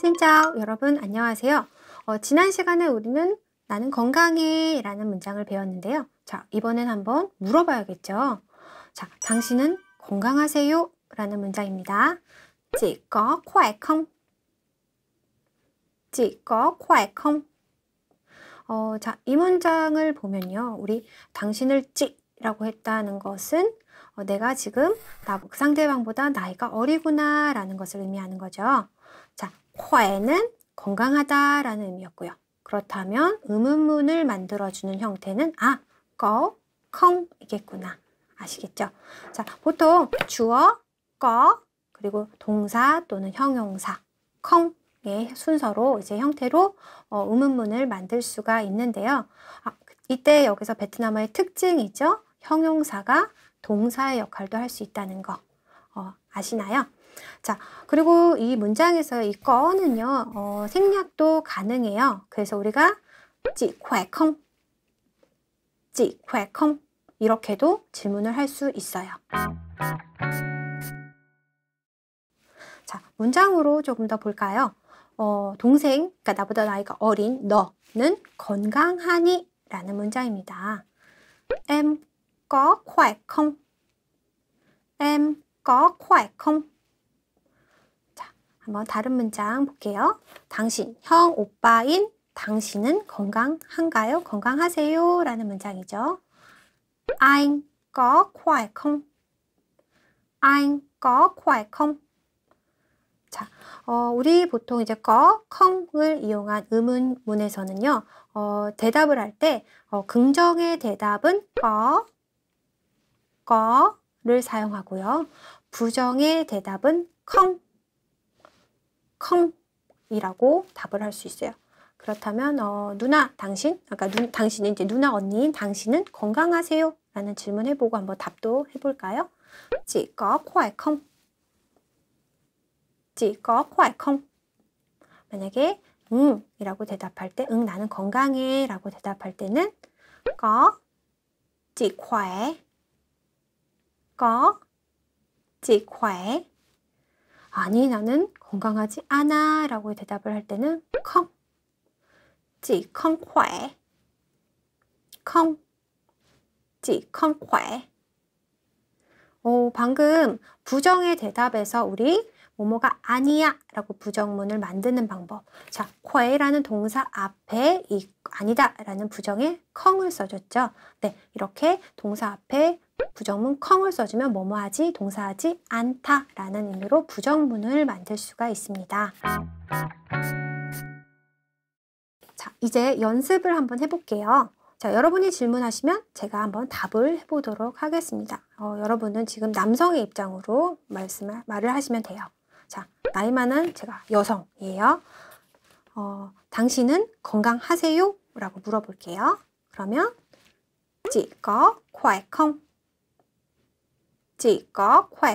신짜오 여러분 안녕하세요. 어, 지난 시간에 우리는 나는 건강해 라는 문장을 배웠는데요. 자 이번엔 한번 물어봐야겠죠. 자 당신은 건강하세요 라는 문장입니다. 지거 콰이컴 지거 콰이컴 어, 자, 이 문장을 보면요. 우리 당신을 찌라고 했다는 것은 어, 내가 지금 나, 상대방보다 나이가 어리구나 라는 것을 의미하는 거죠. 자, 코에는 건강하다 라는 의미였고요. 그렇다면 음음문을 만들어주는 형태는 아, 꺼, 컹 이겠구나. 아시겠죠? 자, 보통 주어, 꺼, 그리고 동사 또는 형용사, 컹 예, 순서로 이제 형태로 어, 음음문을 만들 수가 있는데요. 아, 이때 여기서 베트남어의 특징이죠. 형용사가 동사의 역할도 할 수 있다는 거 어, 아시나요? 자, 그리고 이 문장에서 이 꺼는요, 어, 생략도 가능해요. 그래서 우리가 찌쾌콩, 찌쾌콩 이렇게도 질문을 할 수 있어요. 자, 문장으로 조금 더 볼까요? 어, 동생, 그러니까 나보다 나이가 어린 너는 건강하니? 라는 문장입니다. M có khỏe không? Em có khỏe không? 자, 한번 다른 문장 볼게요. 당신, 형, 오빠인 당신은 건강한가요? 건강하세요? 라는 문장이죠. Anh có khỏe k h ô 자, 어, 우리 보통 이제 có, 을 이용한 의문문에서는요, 어, 대답을 할 때, 어, 긍정의 대답은 c 거를 사용하고요. 부정의 대답은 컹, 컹이라고 답을 할 수 있어요. 그렇다면 어, 누나, 당신, 아까 누, 당신은 이제 누나, 언니인 당신은 건강하세요? 라는 질문 해보고 한번 답도 해볼까요? 찌꺼 코이컹 찌꺼 코이컹 만약에 응 이라고 대답할 때 응 나는 건강해 라고 대답할 때는 꺼 찌콰에 có c 에 아니 나는 건강하지 않아 라고 대답을 할 때는 k h ô n 에 chị k 에 오, 방금 부정의 대답에서 우리 모모가 아니야 라고 부정문을 만드는 방법. 자, 에라는 동사 앞에 이 아니다 라는 부정에 컹을 써줬죠. 네, 이렇게 동사 앞에 부정문 컴을 써주면 뭐뭐하지 동사하지 않다 라는 의미로 부정문을 만들 수가 있습니다. 자, 이제 연습을 한번 해볼게요. 자, 여러분이 질문하시면 제가 한번 답을 해보도록 하겠습니다. 어, 여러분은 지금 남성의 입장으로 말씀을, 말을 하시면 돼요. 자, 나이 많은 제가 여성이에요. 어, 당신은 건강하세요? 라고 물어볼게요. 그러면, 찌꺼, 콰이컹. chỉ c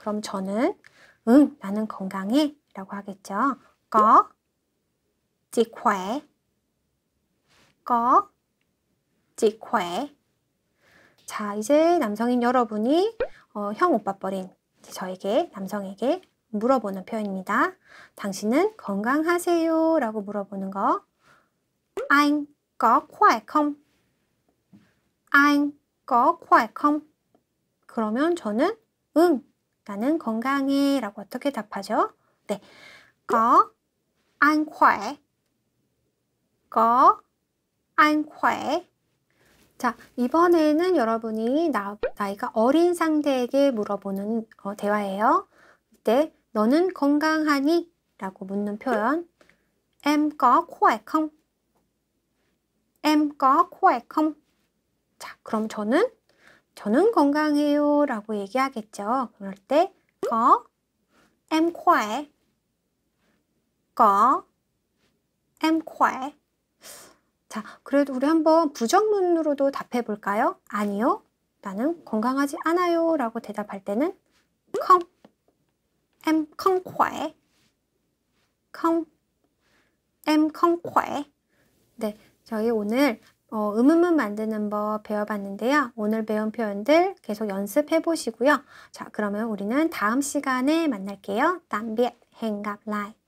그럼 저는 응, 나는 건강해 라고 하겠죠. có chỉ k 자, 이제 남성인 여러분이 어, 형 오빠 버린 저에게 남성에게 물어보는 표현입니다. 당신은 건강하세요 라고 물어보는 거 Anh có khỏe k 그러면 저는 응, 음 나는 건강해 라고 어떻게 답하죠? 네, 거, 안쾌 거, 안쾌 자, 이번에는 여러분이 나, 나이가 어린 상대에게 물어보는 어, 대화예요. 이때 너는 건강하니? 라고 묻는 표현 Em có khỏe 자, 그럼 저는 저는 건강해요 라고 얘기하겠죠. 그럴 때 có em khỏe có em khỏe 자, 그래도 우리 한번 부정문으로도 답해 볼까요? 아니요. 나는 건강하지 않아요 라고 대답할 때는 không em không khỏe không m không khỏe 네, 저희 오늘 어, 음음음 만드는 법 배워봤는데요. 오늘 배운 표현들 계속 연습해 보시고요. 자, 그러면 우리는 다음 시간에 만날게요. 담비 행갑라이.